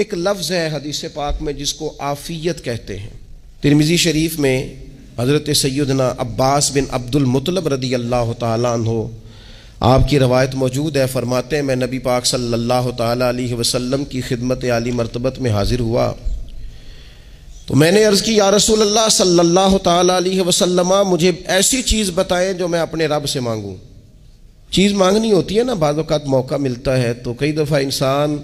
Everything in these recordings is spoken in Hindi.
एक लफ्ज़ है हदीस पाक में जिसको आफ़ियत कहते हैं तिरमिज़ी शरीफ में हज़रत सैदना अब्बास बिन मुतलब रदी अल्लाह तहो आपकी रवायत मौजूद है फ़रमाते हैं मैं नबी पाक सल्लल्लाहु अलैहि वसल्लम की खिदमत आली मरतबत में हाज़िर हुआ तो मैंने अर्ज़ की या रसूल अल्लाह सल्लल्लाहु अलैहि वसल्लम मुझे ऐसी चीज़ बताएं जो मैं अपने रब से मांगूं चीज़ मांगनी होती है ना बाद मौका मिलता है तो कई दफ़ा इंसान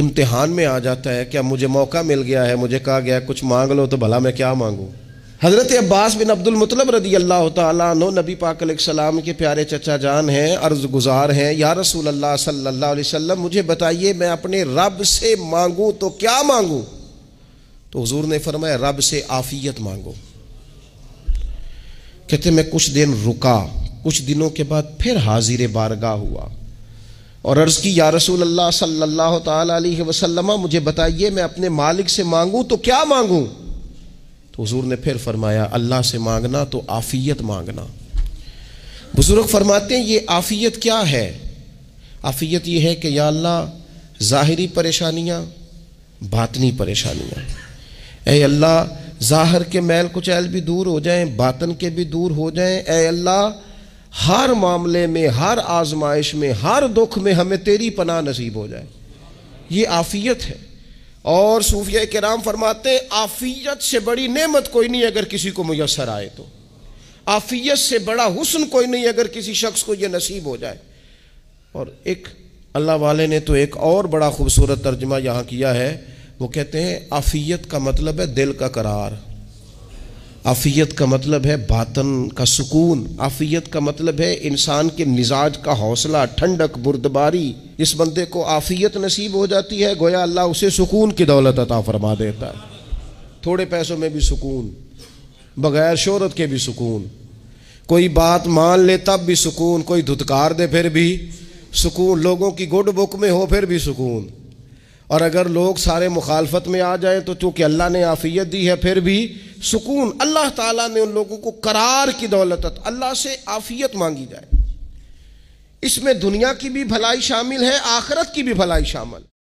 इम्तिहान में आ जाता है क्या मुझे मौका मिल गया है मुझे कहा गया कुछ मांग लो तो भला मैं क्या मांगूँ हज़रत अब्बास बिन अब्दुल मतलब रदी अल्लाह तु नबी पाकाम के प्यारे चचा जान हैं अर्ज़ गुजार हैं या रसूल अल्लाह सल्ला वसम मुझे बताइए मैं अपने रब से मांगूँ तो क्या मांगूँ तो हजूर ने फरमाया रब से आफ़ियत मांगो कहते मैं कुछ दिन रुका कुछ दिनों के बाद फिर हाजिर बारगा हुआ और अर्ज़ की या रसूल अल्लाह सल्लल्लाहु अलैहि वसल्लम मुझे बताइए मैं अपने मालिक से मांगू तो क्या मांगू तो हजूर ने फिर फरमाया अल्लाह से मांगना तो आफ़ियत मांगना बुज़ुर्ग फरमाते हैं ये आफ़ियत क्या है आफ़ियत ये है कि या अल्लाह ज़ाहरी परेशानियाँ बातनी परेशानियाँ ए अल्लाह ज़ाहर के मैल कुचैल भी दूर हो जाए बातन के भी दूर हो जाए ए अल्लाह हर मामले में हर आजमाइश में हर दुख में हमें तेरी पनाह नसीब हो जाए ये आफियत है और सूफिया के नाम फरमाते हैं आफियत से बड़ी नेमत कोई नहीं अगर किसी को मैसर आए तो आफियत से बड़ा हुसन कोई नहीं अगर किसी शख्स को यह नसीब हो जाए और एक अल्लाह वाले ने तो एक और बड़ा खूबसूरत तर्जमा यहाँ किया है वो कहते हैं आफियत का मतलब है दिल का करार आफ़ियत का मतलब है बातन का सुकून आफ़ियत का मतलब है इंसान के मिजाज का हौसला ठंडक बुरदबारी इस बंदे को आफ़ियत नसीब हो जाती है गोया अल्लाह उसे सुकून की दौलत अता फरमा देता है थोड़े पैसों में भी सुकून बग़ैर शहरत के भी सुकून कोई बात मान ले तब भी सुकून कोई धुतकार दे फिर भी सुकून लोगों की गुड बुक में हो फिर भी सुकून और अगर लोग सारे मुखालफत में आ जाए तो चूँकि अल्लाह ने आफ़ियत दी है फिर भी सुकून अल्लाह ताला ने उन लोगों को करार की दौलत अल्लाह से आफियत मांगी जाए इसमें दुनिया की भी भलाई शामिल है आखरत की भी भलाई शामिल